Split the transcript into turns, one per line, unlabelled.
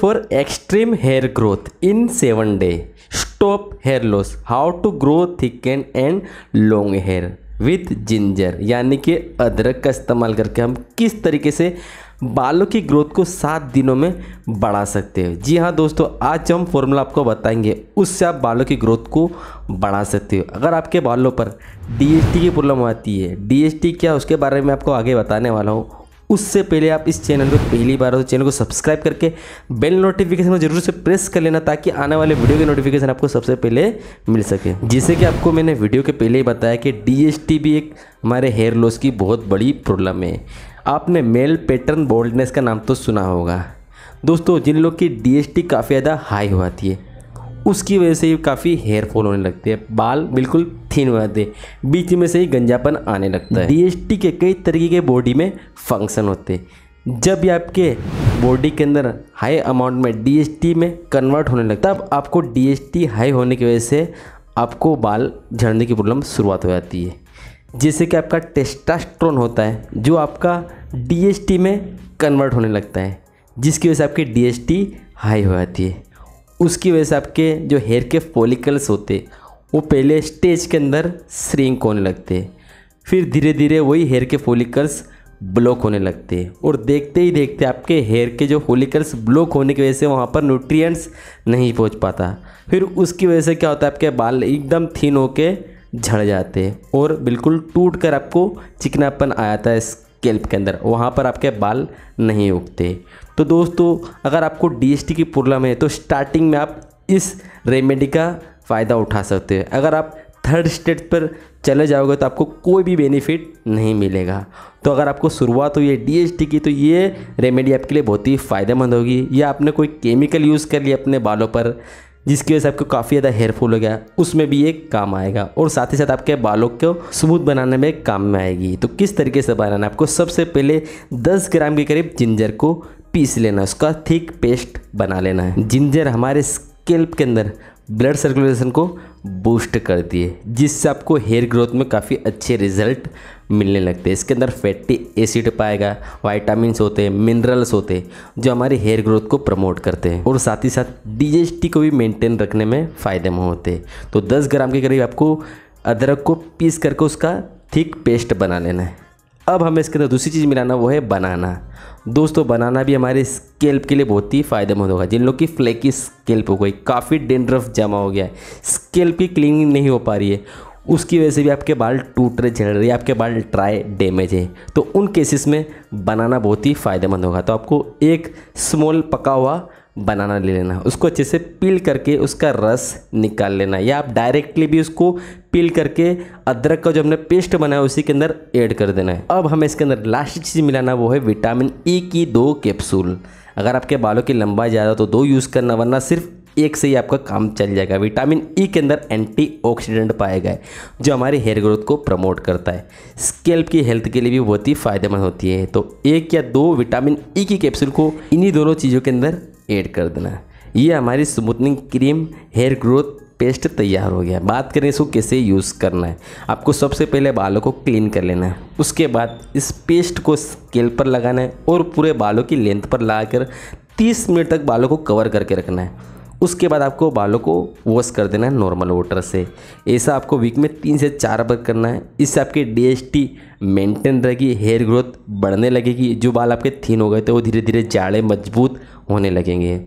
for extreme hair growth in seven day stop hair loss how to to thick thicken and long hair with ginger यानी कि अदरक का इस्तेमाल करके हम किस तरीके से बालों की ग्रोथ को सात दिनों में बढ़ा सकते हैं जी हाँ दोस्तों आज हम फॉर्मूला आपको बताएंगे उससे आप बालों की ग्रोथ को बढ़ा सकते हो अगर आपके बालों पर डीएसटी की प्रॉब्लम आती है डीएसटी क्या उसके बारे में आपको आगे बताने वाला हूँ उससे पहले आप इस चैनल पर पहली बार हो तो चैनल को सब्सक्राइब करके बेल नोटिफिकेशन को जरूर से प्रेस कर लेना ताकि आने वाले वीडियो के नोटिफिकेशन आपको सबसे पहले मिल सके जैसे कि आपको मैंने वीडियो के पहले ही बताया कि डी भी एक हमारे हेयर लॉस की बहुत बड़ी प्रॉब्लम है आपने मेल पैटर्न बोल्डनेस का नाम तो सुना होगा दोस्तों जिन लोग की डी काफ़ी ज़्यादा हाई हुआ थी उसकी वजह से काफ़ी हेयर फॉल होने लगते हैं बाल बिल्कुल थीन हो जाते हैं बीच में से ही गंजापन आने लगता है डी के कई तरीके के बॉडी में फंक्शन होते जब ये आपके बॉडी के अंदर हाई अमाउंट में डी में कन्वर्ट होने लगता है तब आपको डी हाई होने की वजह से आपको बाल झड़ने की प्रॉब्लम शुरुआत हो जाती है जैसे कि आपका टेस्टास्ट्रोन होता है जो आपका डी में कन्वर्ट होने लगता है जिसकी वजह से आपकी डी हाई हो जाती है उसकी वजह से आपके जो हेयर के फॉलिकल्स होते वो पहले स्टेज के अंदर श्रिंक होने लगते फिर धीरे धीरे वही हेयर के फॉलिकल्स ब्लॉक होने लगते और देखते ही देखते आपके हेयर के जो फॉलिकल्स ब्लॉक होने की वजह से वहाँ पर न्यूट्रिएंट्स नहीं पहुँच पाता फिर उसकी वजह से क्या होता है आपके बाल एकदम थिन होके झड़ जाते और बिल्कुल टूट कर आपको चिकनापन आ जाता है स्केल्प के अंदर वहाँ पर आपके बाल नहीं उगते तो दोस्तों अगर आपको डी की प्रॉब्लम है तो स्टार्टिंग में आप इस रेमेडी का फ़ायदा उठा सकते हैं अगर आप थर्ड स्टेट पर चले जाओगे तो आपको कोई भी बेनिफिट नहीं मिलेगा तो अगर आपको शुरुआत हुई है डी की तो ये रेमेडी आपके लिए बहुत ही फ़ायदेमंद होगी या आपने कोई केमिकल यूज़ कर लिया अपने बालों पर जिसकी वजह से आपको काफ़ी ज़्यादा हेयरफुल हो गया उसमें भी ये काम आएगा और साथ ही साथ आपके बालों को स्मूथ बनाने में काम में आएगी तो किस तरीके से बनाना है आपको सबसे पहले 10 ग्राम के करीब जिंजर को पीस लेना उसका थिक पेस्ट बना लेना है जिंजर हमारे स्केल्प के अंदर ब्लड सर्कुलेशन को बूस्ट कर दिए जिससे आपको हेयर ग्रोथ में काफ़ी अच्छे रिजल्ट मिलने लगते हैं इसके अंदर फैटी एसिड पाएगा वाइटामस होते हैं मिनरल्स होते हैं जो हमारे हेयर ग्रोथ को प्रमोट करते हैं और साथ ही साथ डिजेस्टी को भी मेंटेन रखने में फ़ायदेमंद होते हैं तो 10 ग्राम के करीब आपको अदरक को पीस करके उसका थिक पेस्ट बना लेना है अब हमें इसके अंदर दूसरी चीज़ मिलाना वो है बनाना दोस्तों बनाना भी हमारे स्केल्प के लिए बहुत ही फ़ायदेमंद होगा जिन लोग की फ्लैकी स्केल्प हो गई काफ़ी डेंड्रफ जमा हो गया है स्केल्प की क्लीनिंग नहीं हो पा रही है उसकी वजह से भी आपके बाल टूट रहे झड़ रहे आपके बाल ट्राई डैमेज है तो उन केसेस में बनाना बहुत ही फ़ायदेमंद होगा तो आपको एक स्मॉल पका हुआ बनाना ले लेना उसको अच्छे से पील करके उसका रस निकाल लेना या आप डायरेक्टली भी उसको पील करके अदरक का जो हमने पेस्ट बनाया उसी के अंदर ऐड कर देना है अब हमें इसके अंदर लास्ट चीज़ मिलाना वो है विटामिन ई e की दो कैप्सूल अगर आपके बालों की लंबाई ज़्यादा तो दो यूज़ करना वरना सिर्फ एक से ही आपका काम चल जाएगा विटामिन ई e के अंदर एंटीऑक्सीडेंट पाए गए जो हमारे हेयर ग्रोथ को प्रमोट करता है स्केल्प की हेल्थ के लिए भी बहुत ही फायदेमंद होती है तो एक या दो विटामिन ई e की कैप्सूल को इन्हीं दोनों चीज़ों के अंदर ऐड कर देना ये हमारी smoothening cream hair growth paste तैयार हो गया बात करें इसको कैसे यूज़ करना है आपको सबसे पहले बालों को क्लीन कर लेना है उसके बाद इस पेस्ट को स्केल पर लगाना है और पूरे बालों की लेंथ पर कर 30 मिनट तक बालों को कवर करके रखना है उसके बाद आपको बालों को वॉश कर देना है नॉर्मल वाटर से ऐसा आपको वीक में तीन से चार बार करना है इससे आपकी डी मेंटेन रहेगी हेयर ग्रोथ बढ़ने लगेगी जो बाल आपके थीन हो गए थे वो धीरे धीरे जाड़े मजबूत होने लगेंगे